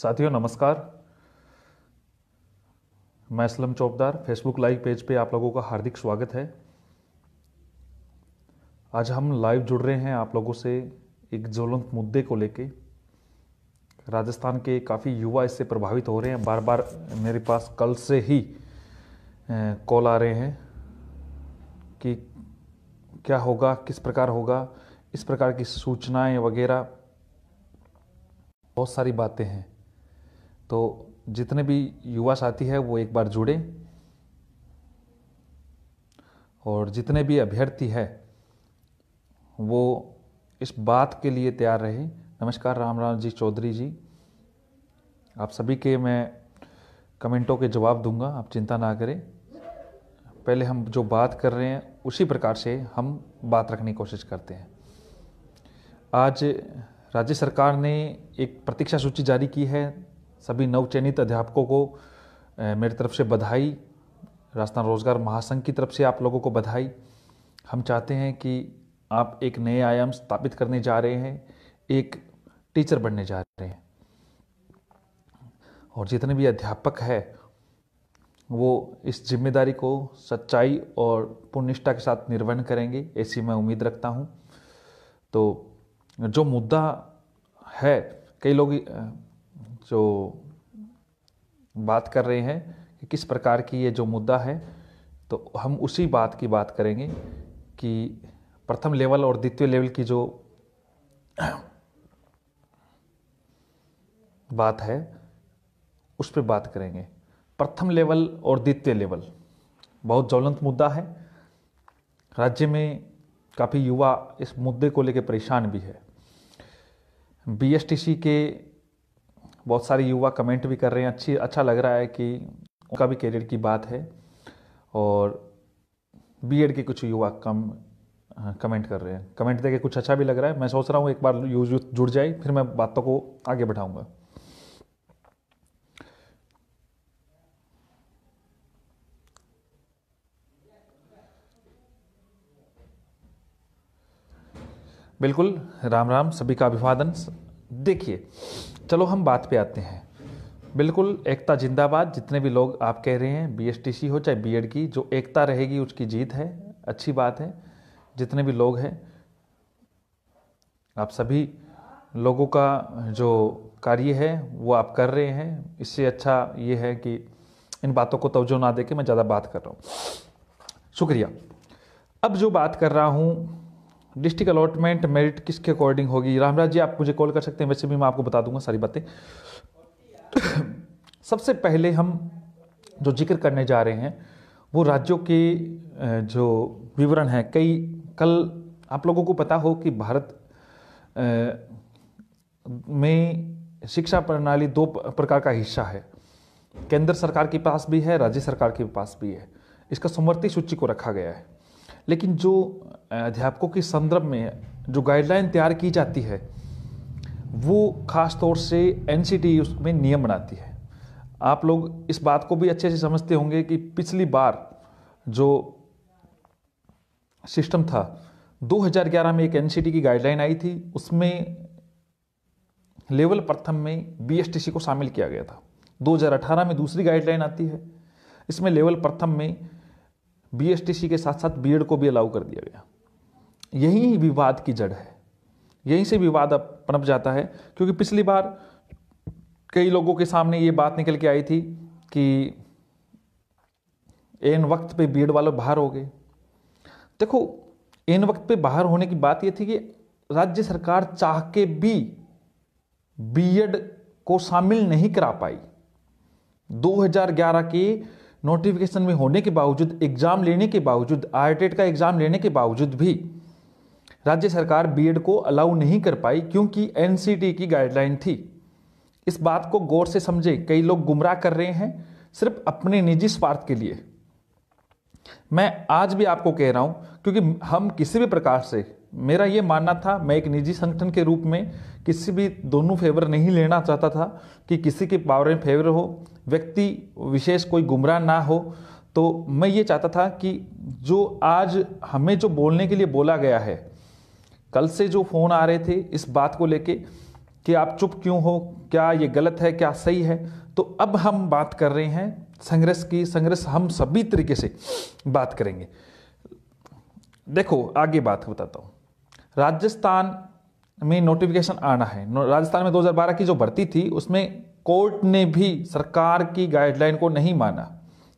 साथियों नमस्कार मैं Aslam Chaubdar Facebook live page पे आप लोगों का हार्दिक स्वागत है आज हम लाइव जुड़ रहे हैं आप लोगों से एक ज्वलंत मुद्दे को लेके राजस्थान के काफ़ी युवा इससे प्रभावित हो रहे हैं बार बार मेरे पास कल से ही कॉल आ रहे हैं कि क्या होगा किस प्रकार होगा इस प्रकार की सूचनाएं वगैरह बहुत सारी बातें हैं तो जितने भी युवा साथी है वो एक बार जुड़े और जितने भी अभ्यर्थी है वो इस बात के लिए तैयार रहे नमस्कार राम राम जी चौधरी जी आप सभी के मैं कमेंटों के जवाब दूंगा आप चिंता ना करें पहले हम जो बात कर रहे हैं उसी प्रकार से हम बात रखने की कोशिश करते हैं आज राज्य सरकार ने एक प्रतीक्षा सूची जारी की है सभी नवचयनित अध्यापकों को मेरी तरफ से बधाई राजस्थान रोजगार महासंघ की तरफ से आप लोगों को बधाई हम चाहते हैं कि आप एक नए आयाम स्थापित करने जा रहे हैं एक टीचर बनने जा रहे हैं और जितने भी अध्यापक है वो इस जिम्मेदारी को सच्चाई और पुण्यनिष्ठा के साथ निर्वहन करेंगे ऐसी मैं उम्मीद रखता हूँ तो जो मुद्दा है कई लोग जो बात कर रहे हैं कि किस प्रकार की ये जो मुद्दा है तो हम उसी बात की बात करेंगे कि प्रथम लेवल और द्वितीय लेवल की जो बात है उस पर बात करेंगे प्रथम लेवल और द्वितीय लेवल बहुत ज्वलंत मुद्दा है राज्य में काफ़ी युवा इस मुद्दे को लेकर परेशान भी है बी के बहुत सारे युवा कमेंट भी कर रहे हैं अच्छी अच्छा लग रहा है कि उनका भी करियर की बात है और बी के कुछ युवा कम कमेंट हाँ, कर रहे हैं कमेंट देके कुछ अच्छा भी लग रहा है मैं सोच रहा हूँ एक बार यूज जुड़ जाए फिर मैं बातों को आगे बढ़ाऊँगा बिल्कुल राम राम सभी का अभिवादन देखिए चलो हम बात पे आते हैं बिल्कुल एकता जिंदाबाद जितने भी लोग आप कह रहे हैं बीएसटीसी हो चाहे बीएड की जो एकता रहेगी उसकी जीत है अच्छी बात है जितने भी लोग हैं आप सभी लोगों का जो कार्य है वो आप कर रहे हैं इससे अच्छा ये है कि इन बातों को तवज्जो ना दे मैं ज़्यादा बात कर रहा हूँ शुक्रिया अब जो बात कर रहा हूँ डिस्ट्रिक्ट अलॉटमेंट मेरिट किसके अकॉर्डिंग होगी रामराज जी आप मुझे कॉल कर सकते हैं वैसे भी मैं आपको बता दूंगा सारी बातें सबसे पहले हम जो जिक्र करने जा रहे हैं वो राज्यों के जो विवरण हैं कई कल आप लोगों को पता हो कि भारत में शिक्षा प्रणाली दो प्रकार का हिस्सा है केंद्र सरकार के पास भी है राज्य सरकार के पास भी है इसका समवर्ती सूची को रखा गया है लेकिन जो अध्यापकों के संदर्भ में जो गाइडलाइन तैयार की जाती है वो ख़ास तौर से एन e उसमें नियम बनाती है आप लोग इस बात को भी अच्छे से समझते होंगे कि पिछली बार जो सिस्टम था 2011 में एक एन e की गाइडलाइन आई थी उसमें लेवल प्रथम में बी को शामिल किया गया था 2018 में दूसरी गाइडलाइन आती है इसमें लेवल प्रथम में बीएसटीसी के साथ साथ बीएड को भी अलाउ कर दिया गया यही विवाद की जड़ है यहीं से विवाद अब पनप जाता है क्योंकि पिछली बार कई लोगों के सामने ये बात निकल के आई थी कि एन वक्त पे बीएड वाले बाहर हो गए देखो एन वक्त पे बाहर होने की बात यह थी कि राज्य सरकार चाह के भी बीएड को शामिल नहीं करा पाई 2011 के नोटिफिकेशन में होने के बावजूद एग्ज़ाम लेने के बावजूद आर का एग्ज़ाम लेने के बावजूद भी राज्य सरकार बी को अलाउ नहीं कर पाई क्योंकि एन की गाइडलाइन थी इस बात को गौर से समझे कई लोग गुमराह कर रहे हैं सिर्फ अपने निजी स्वार्थ के लिए मैं आज भी आपको कह रहा हूं क्योंकि हम किसी भी प्रकार से मेरा ये मानना था मैं एक निजी संगठन के रूप में किसी भी दोनों फेवर नहीं लेना चाहता था कि किसी के पावर में फेवर हो व्यक्ति विशेष कोई गुमराह ना हो तो मैं ये चाहता था कि जो आज हमें जो बोलने के लिए बोला गया है कल से जो फ़ोन आ रहे थे इस बात को लेके कि आप चुप क्यों हो क्या ये गलत है क्या सही है तो अब हम बात कर रहे हैं संघर्ष की संघर्ष हम सभी तरीके से बात करेंगे देखो आगे बात बताता हूँ राजस्थान में नोटिफिकेशन आना है राजस्थान में 2012 की जो भर्ती थी उसमें कोर्ट ने भी सरकार की गाइडलाइन को नहीं माना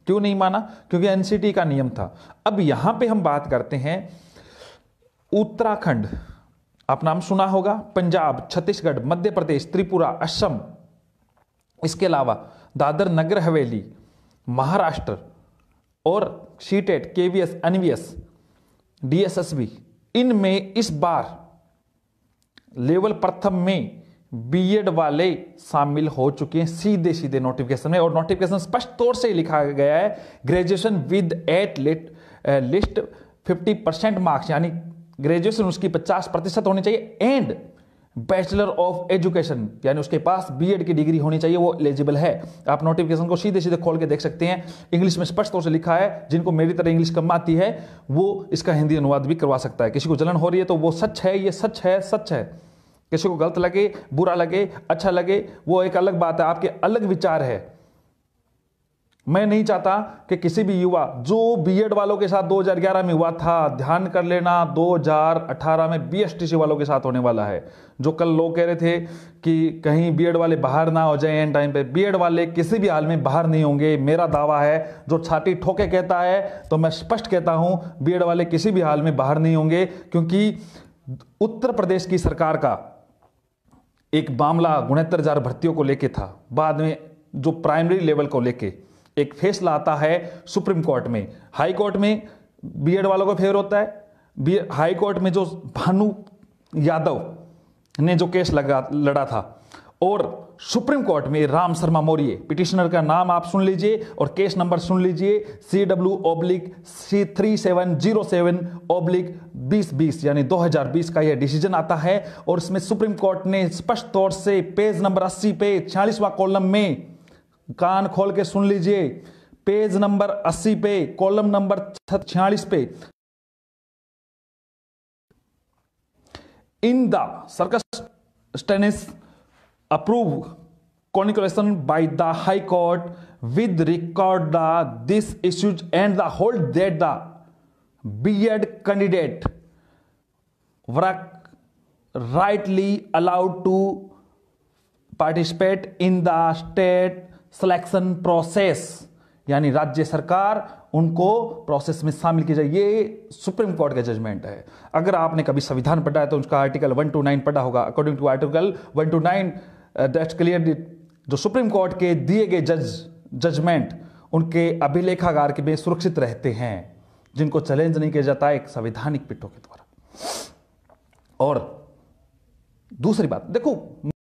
क्यों नहीं माना क्योंकि एनसीटी का नियम था अब यहां पे हम बात करते हैं उत्तराखंड आप नाम सुना होगा पंजाब छत्तीसगढ़ मध्य प्रदेश त्रिपुरा असम इसके अलावा दादर नगर हवेली महाराष्ट्र और सीटेट केवीएस एनवीएस डीएसएसबी इनमें इस बार लेवल प्रथम में बीएड वाले शामिल हो चुके हैं सीधे सीधे नोटिफिकेशन में और नोटिफिकेशन स्पष्ट तौर से लिखा गया है graduation with at least fifty percent marks यानी ग्रेजुएशन उसकी पचास प्रतिशत होनी चाहिए एंड बैचलर ऑफ एजुकेशन यानी उसके पास बीएड की डिग्री होनी चाहिए वो एलिजिबल है आप नोटिफिकेशन को सीधे सीधे खोल के देख सकते हैं इंग्लिश में स्पष्ट तौर से लिखा है जिनको मेरी तरह इंग्लिश कम आती है वो इसका हिंदी अनुवाद भी करवा सकता है किसी को जलन हो रही है तो वो सच है ये सच है सच है किसी को गलत लगे बुरा लगे अच्छा लगे वो एक अलग बात है आपके अलग विचार है मैं नहीं चाहता कि किसी भी युवा जो बीएड वालों के साथ 2011 में हुआ था ध्यान कर लेना 2018 में बीएसटीसी वालों के साथ होने वाला है जो कल लोग कह रहे थे कि कहीं बीएड वाले बाहर ना हो जाए एंड टाइम पे बीएड वाले किसी भी हाल में बाहर नहीं होंगे मेरा दावा है जो छाती ठोके कहता है तो मैं स्पष्ट कहता हूँ बी वाले किसी भी हाल में बाहर नहीं होंगे क्योंकि उत्तर प्रदेश की सरकार का एक मामला गुणहत्तर हजार भर्तियों को लेके था बाद में जो प्राइमरी लेवल को लेके एक फैसला आता है सुप्रीम कोर्ट में हाई कोर्ट में बीएड वालों को फेवर होता है बी हाई कोर्ट में जो भानु यादव ने जो केस लगा लड़ा था और सुप्रीम कोर्ट में राम शर्मा मौर्य पिटिशनर का नाम आप सुन लीजिए और केस नंबर सुन लीजिए C W oblique C three seven zero seven oblique बीस बीस यानी दो हजार बीस का यह डिसीजन आता है और इसमें सुप्रीम कोर्ट ने स्पष्ट तौर से पेज नंबर अस्सी पे छियालीसवा कॉलम में कान खोल के सुन लीजिए पेज नंबर अस्सी पे कॉलम नंबर छियालीस पे in the circumstances approve conclusion by the high court with record the this issues and the hold that the B Ed candidate work rightly allowed to participate in the state selection process यानी राज्य सरकार उनको process में शामिल किया जाए ये supreme court का जजमेंट है अगर आपने कभी संविधान पढ़ा है तो उसका आर्टिकल 129 पढ़ा होगा according to article 129 that clear जो सुप्रीम कोर्ट के दिए गए जज जजमेंट उनके अभिलेखागार के में सुरक्षित रहते हैं जिनको चैलेंज नहीं किया जाता एक संवैधानिक पिटों के द्वारा और दूसरी बात देखो